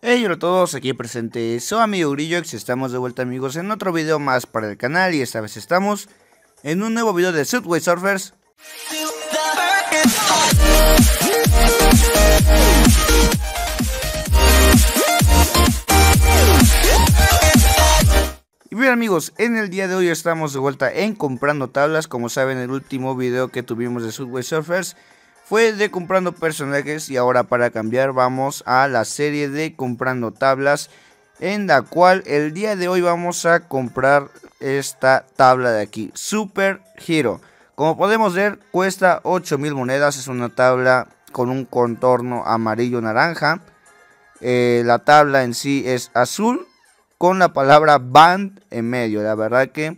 Hey hola a todos, aquí presente soy amigo Grillox estamos de vuelta amigos en otro video más para el canal y esta vez estamos en un nuevo video de Subway Surfers Y bien amigos, en el día de hoy estamos de vuelta en Comprando Tablas, como saben el último video que tuvimos de Subway Surfers fue de comprando personajes y ahora para cambiar vamos a la serie de comprando tablas en la cual el día de hoy vamos a comprar esta tabla de aquí, Super Hero. Como podemos ver cuesta 8000 monedas, es una tabla con un contorno amarillo naranja. Eh, la tabla en sí es azul con la palabra band en medio. La verdad que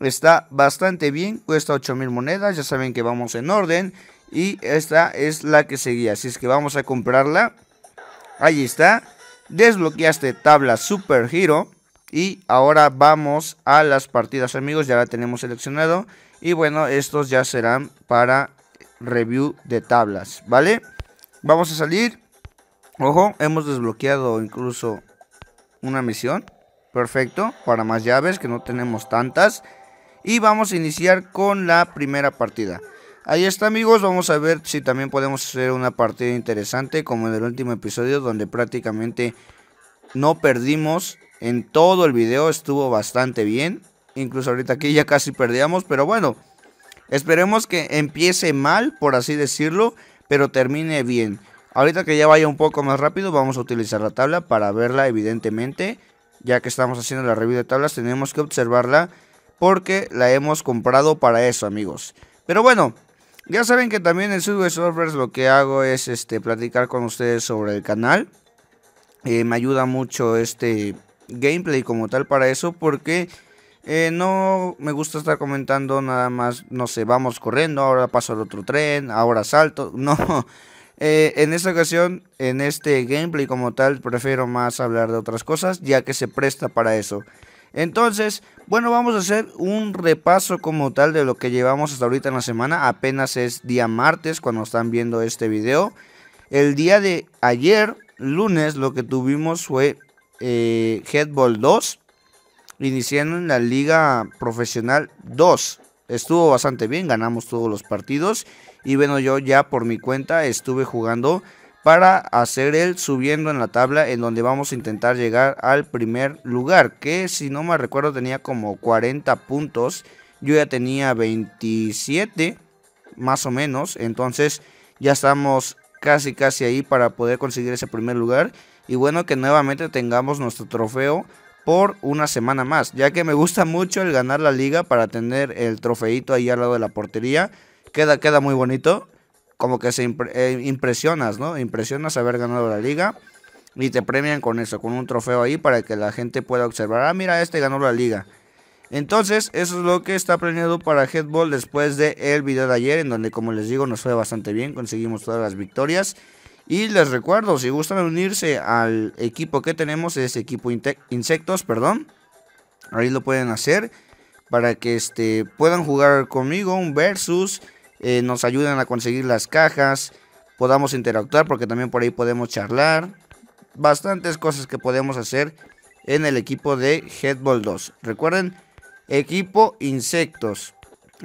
está bastante bien. Cuesta 8.000 monedas. Ya saben que vamos en orden. Y esta es la que seguía, así es que vamos a comprarla. Ahí está. Desbloqueaste tabla Super Hero. Y ahora vamos a las partidas amigos, ya la tenemos seleccionado. Y bueno, estos ya serán para review de tablas, ¿vale? Vamos a salir. Ojo, hemos desbloqueado incluso una misión. Perfecto, para más llaves que no tenemos tantas. Y vamos a iniciar con la primera partida. Ahí está amigos, vamos a ver si también podemos hacer una partida interesante como en el último episodio donde prácticamente no perdimos en todo el video, estuvo bastante bien. Incluso ahorita aquí ya casi perdíamos, pero bueno, esperemos que empiece mal, por así decirlo, pero termine bien. Ahorita que ya vaya un poco más rápido, vamos a utilizar la tabla para verla evidentemente. Ya que estamos haciendo la review de tablas, tenemos que observarla porque la hemos comprado para eso amigos. Pero bueno, ya saben que también en Subway Surfers lo que hago es este, platicar con ustedes sobre el canal. Eh, me ayuda mucho este gameplay como tal para eso porque eh, no me gusta estar comentando nada más, no sé, vamos corriendo, ahora paso al otro tren, ahora salto, no. Eh, en esta ocasión, en este gameplay como tal, prefiero más hablar de otras cosas ya que se presta para eso. Entonces, bueno, vamos a hacer un repaso como tal de lo que llevamos hasta ahorita en la semana. Apenas es día martes cuando están viendo este video. El día de ayer, lunes, lo que tuvimos fue eh, Headball 2. Iniciando en la Liga Profesional 2. Estuvo bastante bien, ganamos todos los partidos. Y bueno, yo ya por mi cuenta estuve jugando para hacer el subiendo en la tabla en donde vamos a intentar llegar al primer lugar que si no me recuerdo tenía como 40 puntos yo ya tenía 27 más o menos entonces ya estamos casi casi ahí para poder conseguir ese primer lugar y bueno que nuevamente tengamos nuestro trofeo por una semana más ya que me gusta mucho el ganar la liga para tener el trofeito ahí al lado de la portería queda queda muy bonito como que se eh, impresionas, ¿no? Impresionas haber ganado la liga y te premian con eso, con un trofeo ahí para que la gente pueda observar, ah, mira, este ganó la liga. Entonces, eso es lo que está planeado para Headball después de el video de ayer, en donde, como les digo, nos fue bastante bien, conseguimos todas las victorias. Y les recuerdo, si gustan unirse al equipo que tenemos, es equipo Insectos, perdón, ahí lo pueden hacer para que este, puedan jugar conmigo un versus eh, nos ayudan a conseguir las cajas, podamos interactuar porque también por ahí podemos charlar. Bastantes cosas que podemos hacer en el equipo de Headball 2. Recuerden, equipo insectos.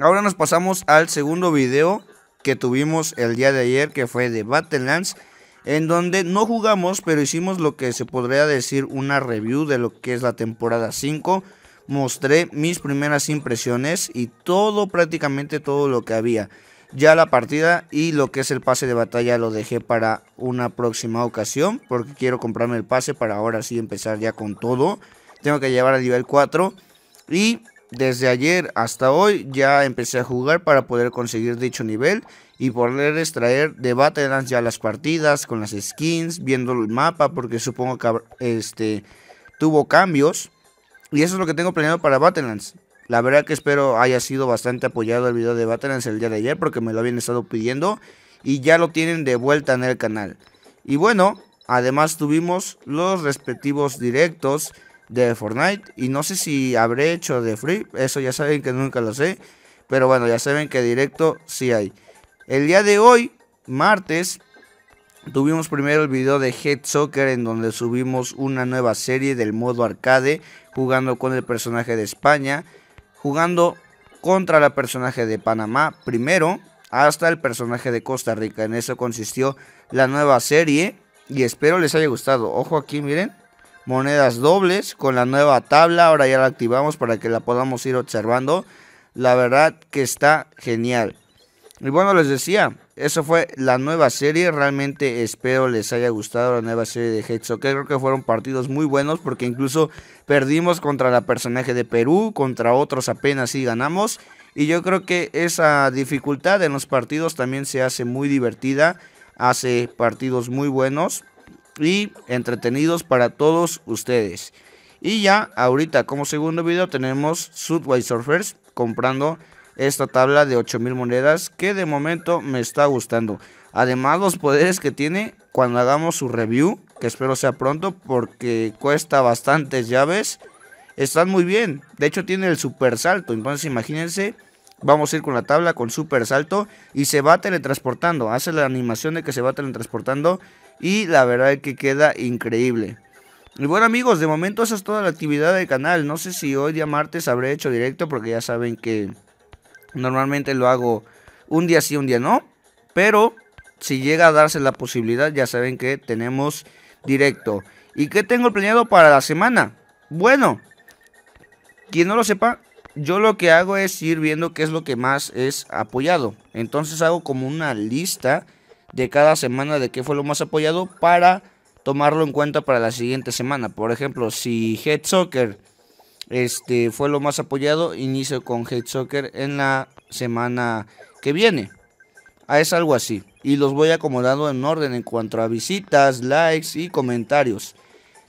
Ahora nos pasamos al segundo video que tuvimos el día de ayer que fue de Battlelands. En donde no jugamos pero hicimos lo que se podría decir una review de lo que es la temporada 5 mostré mis primeras impresiones y todo, prácticamente todo lo que había. Ya la partida y lo que es el pase de batalla lo dejé para una próxima ocasión porque quiero comprarme el pase para ahora sí empezar ya con todo. Tengo que llevar al nivel 4 y desde ayer hasta hoy ya empecé a jugar para poder conseguir dicho nivel y poder extraer de Battlelands ya las partidas con las skins, viendo el mapa porque supongo que este, tuvo cambios. Y eso es lo que tengo planeado para Battlelands. La verdad que espero haya sido bastante apoyado el video de Battlelands el día de ayer porque me lo habían estado pidiendo y ya lo tienen de vuelta en el canal. Y bueno, además tuvimos los respectivos directos de Fortnite y no sé si habré hecho de Free, eso ya saben que nunca lo sé, pero bueno, ya saben que directo sí hay. El día de hoy, martes, Tuvimos primero el video de Head Soccer en donde subimos una nueva serie del modo arcade jugando con el personaje de España, jugando contra el personaje de Panamá primero hasta el personaje de Costa Rica. En eso consistió la nueva serie y espero les haya gustado. Ojo aquí, miren, monedas dobles con la nueva tabla. Ahora ya la activamos para que la podamos ir observando. La verdad que está genial. Y bueno, les decía, eso fue la nueva serie. Realmente espero les haya gustado la nueva serie de Head Creo que fueron partidos muy buenos porque incluso perdimos contra la personaje de Perú, contra otros apenas y ganamos. Y yo creo que esa dificultad en los partidos también se hace muy divertida. Hace partidos muy buenos y entretenidos para todos ustedes. Y ya ahorita como segundo video tenemos Subway Surfers comprando esta tabla de 8000 monedas que de momento me está gustando. Además los poderes que tiene cuando hagamos su review, que espero sea pronto porque cuesta bastantes llaves, están muy bien. De hecho tiene el super salto, entonces imagínense, vamos a ir con la tabla con super salto y se va teletransportando. Hace la animación de que se va teletransportando y la verdad es que queda increíble. Y bueno amigos, de momento esa es toda la actividad del canal. No sé si hoy día martes habré hecho directo porque ya saben que Normalmente lo hago un día sí, un día no. Pero si llega a darse la posibilidad, ya saben que tenemos directo. ¿Y qué tengo planeado para la semana? Bueno, quien no lo sepa, yo lo que hago es ir viendo qué es lo que más es apoyado. Entonces hago como una lista de cada semana de qué fue lo más apoyado para tomarlo en cuenta para la siguiente semana. Por ejemplo, si Head Soccer este, fue lo más apoyado. Inicio con Hate en la semana que viene. Ah, es algo así. Y los voy acomodando en orden en cuanto a visitas, likes y comentarios.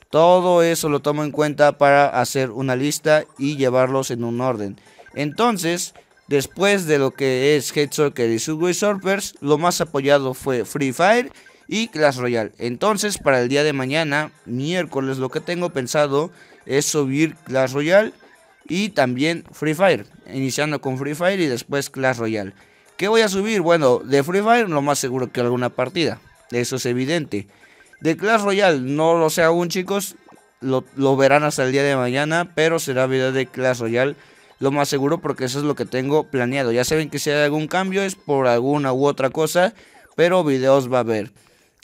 Todo eso lo tomo en cuenta para hacer una lista y llevarlos en un orden. Entonces, después de lo que es Head Soccer y Subway Surfers, lo más apoyado fue Free Fire y Clash Royale. Entonces, para el día de mañana, miércoles, lo que tengo pensado es subir Clash Royale y también Free Fire. Iniciando con Free Fire y después Clash Royale. ¿Qué voy a subir? Bueno, de Free Fire lo más seguro que alguna partida. Eso es evidente. De Clash Royale no lo sé aún chicos. Lo, verán hasta el día de mañana. Pero será video de Clash Royale lo más seguro porque eso es lo que tengo planeado. Ya saben que si hay algún cambio es por alguna u otra cosa. Pero videos va a haber.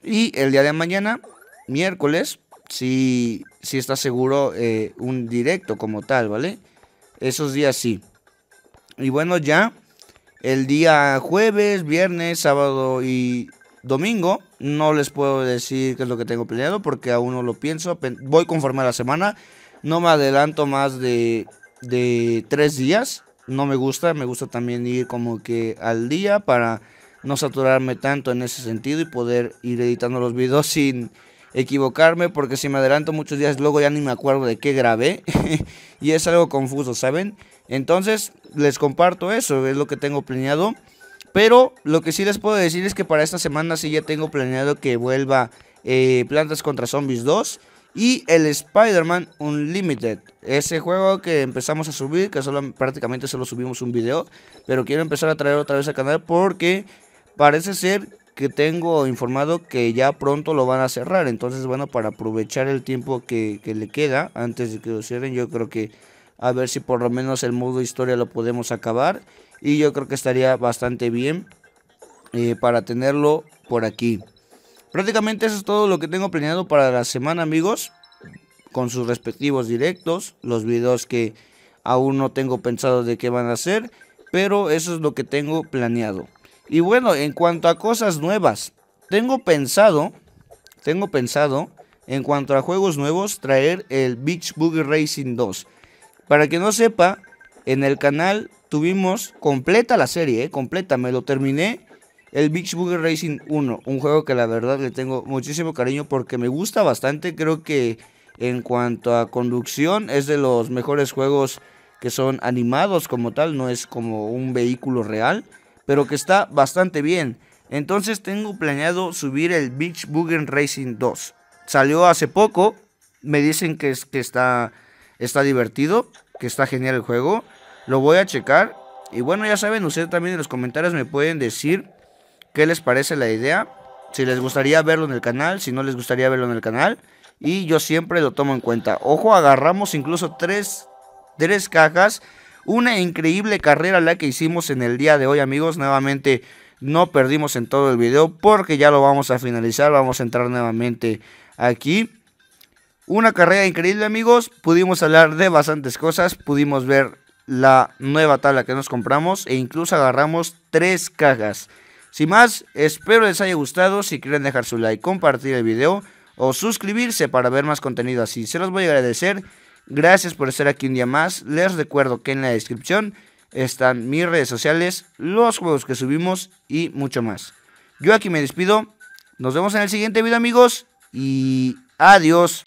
Y el día de mañana, miércoles, si, está seguro eh, un directo como tal, ¿vale? Esos días sí. Y bueno, ya el día jueves, viernes, sábado y domingo, no les puedo decir qué es lo que tengo planeado porque aún no lo pienso. Voy conforme a la semana. No me adelanto más de, de tres días. No me gusta. Me gusta también ir como que al día para no saturarme tanto en ese sentido y poder ir editando los videos sin equivocarme porque si me adelanto muchos días luego ya ni me acuerdo de qué grabé y es algo confuso, ¿saben? Entonces les comparto eso, es lo que tengo planeado. Pero lo que sí les puedo decir es que para esta semana sí ya tengo planeado que vuelva eh, Plantas contra Zombies 2 y el Spider-Man Unlimited. Ese juego que empezamos a subir, que prácticamente solo subimos un video, pero quiero empezar a traer otra vez al canal porque Parece ser que tengo informado que ya pronto lo van a cerrar. Entonces, bueno, para aprovechar el tiempo que, le queda antes de que lo cierren, yo creo que a ver si por lo menos el modo historia lo podemos acabar. Y yo creo que estaría bastante bien eh, para tenerlo por aquí. Prácticamente eso es todo lo que tengo planeado para la semana, amigos. Con sus respectivos directos, los videos que aún no tengo pensado de qué van a hacer. Pero eso es lo que tengo planeado. Y bueno, en cuanto a cosas nuevas, tengo pensado, tengo pensado, en cuanto a juegos nuevos, traer el Beach Boogie Racing 2. Para que no sepa, en el canal tuvimos completa la serie, eh, completa, me lo terminé. El Beach Boogie Racing 1, un juego que la verdad le tengo muchísimo cariño porque me gusta bastante. Creo que en cuanto a conducción es de los mejores juegos que son animados como tal, no es como un vehículo real pero que está bastante bien. Entonces tengo planeado subir el Beach buggy Racing 2. Salió hace poco, me dicen que, es, que está, está divertido, que está genial el juego. Lo voy a checar. Y bueno, ya saben, ustedes también en los comentarios me pueden decir qué les parece la idea. Si les gustaría verlo en el canal, si no les gustaría verlo en el canal. Y yo siempre lo tomo en cuenta. Ojo, agarramos incluso tres, tres cajas una increíble carrera la que hicimos en el día de hoy, amigos. Nuevamente no perdimos en todo el video porque ya lo vamos a finalizar. Vamos a entrar nuevamente aquí. Una carrera increíble, amigos. Pudimos hablar de bastantes cosas. Pudimos ver la nueva tabla que nos compramos e incluso agarramos tres cajas. Sin más, espero les haya gustado. Si quieren dejar su like, compartir el video o suscribirse para ver más contenido así. Se los voy a agradecer. Gracias por estar aquí un día más. Les recuerdo que en la descripción están mis redes sociales, los juegos que subimos y mucho más. Yo aquí me despido. Nos vemos en el siguiente video amigos y adiós.